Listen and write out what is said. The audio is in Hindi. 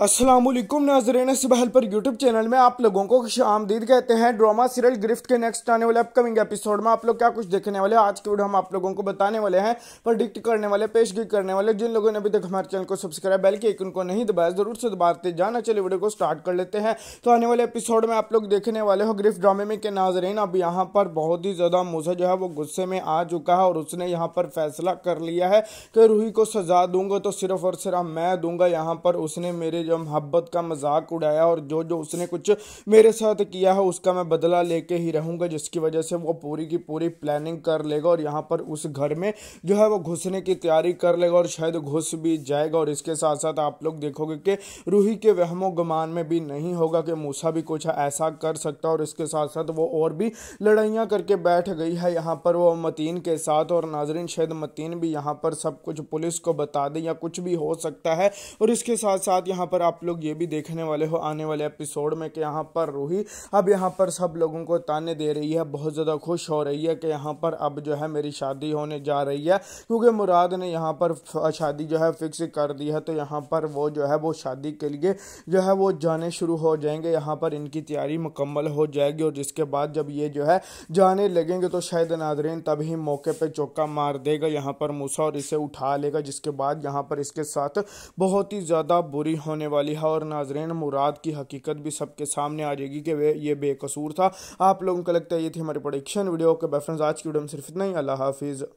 असलम नाजरेन सिबहल पर यूट्यूब चैनल में आप लोगों को खुश आमदीद कहते हैं ड्रामा सीरियल ग्रिफ्ट के नेक्स्ट आने वाले अपकमिंग एपिसोड में आप लोग क्या कुछ देखने वाले आज की वीडियो हम आप लोगों को बताने वाले हैं प्रडिक्ट करने वाले पेशगी करने वाले जिन लोगों ने अभी तक हमारे चैनल को सब्सक्राइब बेल के एक उनको नहीं दबाया जरूर से दबाते जाना चले वीडियो को स्टार्ट कर लेते हैं तो आने वाले एपिसोड में आप लोग देखने वाले हो ग्रिफ्ट ड्रामे में के नाजरेन अब यहाँ पर बहुत ही ज़्यादा मुझे जो है वो गुस्से में आ चुका है और उसने यहाँ पर फैसला कर लिया है कि रूही को सजा दूंगा तो सिर्फ और सिर्फ मैं दूंगा यहाँ पर उसने मेरे जो मोहब्बत का मजाक उड़ाया और जो जो उसने कुछ मेरे साथ किया है उसका मैं बदला लेके ही रहूँगा जिसकी वजह से वो पूरी की पूरी प्लानिंग कर लेगा और यहाँ पर उस घर में जो है वो घुसने की तैयारी कर लेगा और शायद घुस भी जाएगा और इसके साथ साथ आप लोग देखोगे कि रूही के वहमो गुमान में भी नहीं होगा कि मूसा भी कुछ ऐसा कर सकता और इसके साथ साथ वो और भी लड़ाइयाँ करके बैठ गई है यहाँ पर वो मतीन के साथ और नाजरीन शायद मतीन भी यहाँ पर सब कुछ पुलिस को बता दे या कुछ भी हो सकता है और इसके साथ साथ यहाँ पर आप लोग ये भी देखने वाले हो आने वाले एपिसोड में कि यहाँ पर रूही अब यहाँ पर सब लोगों को ताने दे रही है बहुत ज़्यादा खुश हो रही है कि यहाँ पर अब जो है मेरी शादी होने जा रही है क्योंकि मुराद ने यहाँ पर शादी जो है फिक्स कर दी है तो यहाँ पर वो जो है वो शादी के लिए जो है वो जाने शुरू हो जाएंगे यहाँ पर इनकी तैयारी मुकम्मल हो जाएगी और जिसके बाद जब ये जो है जाने लगेंगे तो शायद नादरीन तभी मौके पर चौका मार देगा यहाँ पर मूसा और इसे उठा लेगा जिसके बाद यहाँ पर इसके साथ बहुत ही ज़्यादा बुरी होने होने वाली है और नाजरेन मुराद की हकीकत भी सबके सामने आ जाएगी कि वे ये बेकसूर था आप लोगों को लगता है ये थी हमारी प्रोडिक्शन वीडियो के बाय फ्रेंड्स आज की वीडियो में सिर्फ इतना ही अल्लाह हाफिज़